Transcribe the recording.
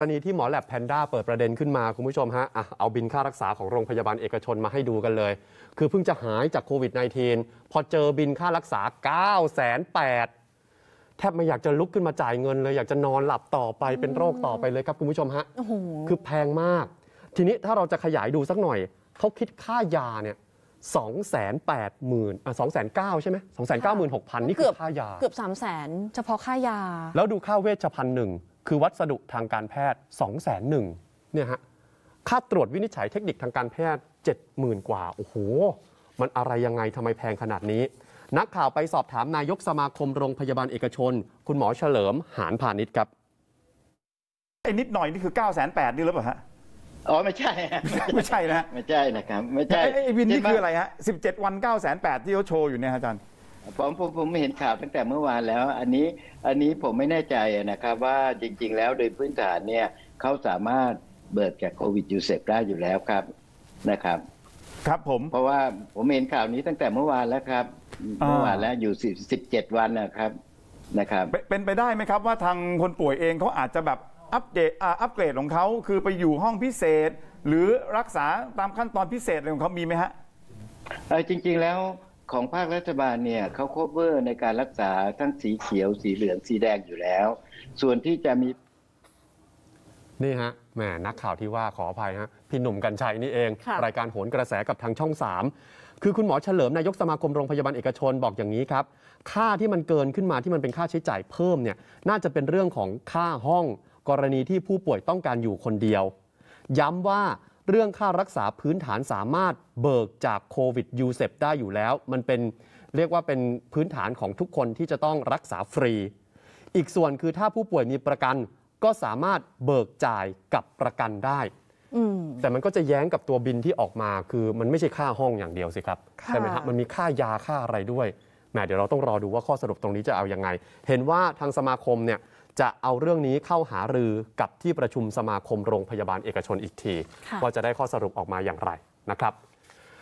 กรณีที่หมอแลบแพนด้าเปิดประเด็นขึ้นมา คุณผู้ชมฮะเอาบินค่ารักษาของโรงพยาบาลเอกชนมาให้ดูกันเลย คือเพิ่งจะหายจากโควิด -19 พอเจอบินค่ารักษา 9 0 0 0แทบไม่อยากจะลุกขึ้นมาจ่ายเงินเลย อยากจะนอนหลับต่อไปเป็นโรคต่อไปเลยครับคุณผู้ชมฮะคือแพงมาก ทีนี้ถ้าเราจะขยายดูสักหน่อย เขาคิดค่ายาเนี่ย 280,000ื่นอ่ะสองแสนเก้าใช่ไหมสองแสนเก้าหมื่นหกพันนี่คือค่ายาเกือบสามแสนเฉพาะค่ายา แล้วดูค่าเวชภัณฑ์หนึ่งคือวัสดุทางการแพทย์ 2 0 0 0 0งเนี่ยฮะ ค่าตรวจวินิจฉัยเทคนิคทางการแพทย์ 70,000 กว่า โอ้โห มันอะไรยังไงทำไมแพงขนาดนี้ นักข่าวไปสอบถามนายกสมาคมโรงพยาบาลเอกชน คุณหมอเฉลิมหานพาณิชย์ครับ ไอ้นิดหน่อยนี่คือ9้0แสนี่หรือเปล่าฮะอ๋อ ไม่ใช่ไม่ใช่นะไม่ใช่นะครับ ไม่ใช่ ไอ้วินนี่คืออะไรฮะ 17 วัน9แ0ดที่เขาโชว์อยู่เนี่ยอาจารย์ผมผมผมเห็นข่าวตั้งแต่เมื่อวานแล้ว อันนี้อันนี้ผมไม่แน่ใจนะครับ ว่าจริง ๆ แล้วโดยพื้นฐานเนี่ยเขาสามารถเบิดจากโควิดยูเซฟได้อยู่แล้วครับนะครับ ครับผมเพราะว่าผมเห็นข่าวนี้ตั้งแต่เมื่อวานแล้วครับเมื่อวานแล้วอยู่สิบเจ็ดวันนะครับนะครับ เป็นไปได้ไหมครับ ว่าทางคนป่วยเองเขาอาจจะแบบอัปเดตอัปเกรดของเขาคือไปอยู่ห้องพิเศษ หรือรักษาตามขั้นตอนพิเศษอะไรของเขามีไหมฮะจริง ๆแล้วของภาค รัฐบาลเนี่ยเขาคอบเวอร์ในการรักษา ทั้งสีเขียว สีเหลืองสีแดงอยู่แล้ว ส่วนที่จะมี นี่ฮะแหมนักข่าวที่ว่าขออภัยฮะ พี่หนุ่มกัญชัยนี่เอง รายการโหนกระแสกับทางช่อง 3 คือคุณหมอเฉลิมนายกสมาคมโรงพยาบาลเอกชนบอกอย่างนี้ครับ ค่าที่มันเกินขึ้นมาที่มันเป็นค่าใช้จ่ายเพิ่มเนี่ยน่าจะเป็นเรื่องของค่าห้องกรณีที่ผู้ป่วยต้องการอยู่คนเดียว ย้ำว่าเรื่องค่ารักษาพื้นฐานสามารถเบิกจากโควิดยูเซปได้อยู่แล้ว มันเป็นเรียกว่าเป็นพื้นฐานของทุกคนที่จะต้องรักษาฟรี อีกส่วนคือถ้าผู้ป่วยมีประกันก็สามารถเบิกจ่ายกับประกันได้ แต่มันก็จะแย้งกับตัวบินที่ออกมาคือมันไม่ใช่ค่าห้องอย่างเดียวสิครับใช่ไหมครับมันมีค่ายาค่าอะไรด้วยแหมเดี๋ยวเราต้องรอดูว่าข้อสรุปตรงนี้จะเอาอยัางไง เห็นว่าทางสมาคมเนี่ยจะเอาเรื่องนี้เข้าหารือกับที่ประชุมสมาคมโรงพยาบาลเอกชนอีกที ว่าจะได้ข้อสรุปออกมาอย่างไรนะครับ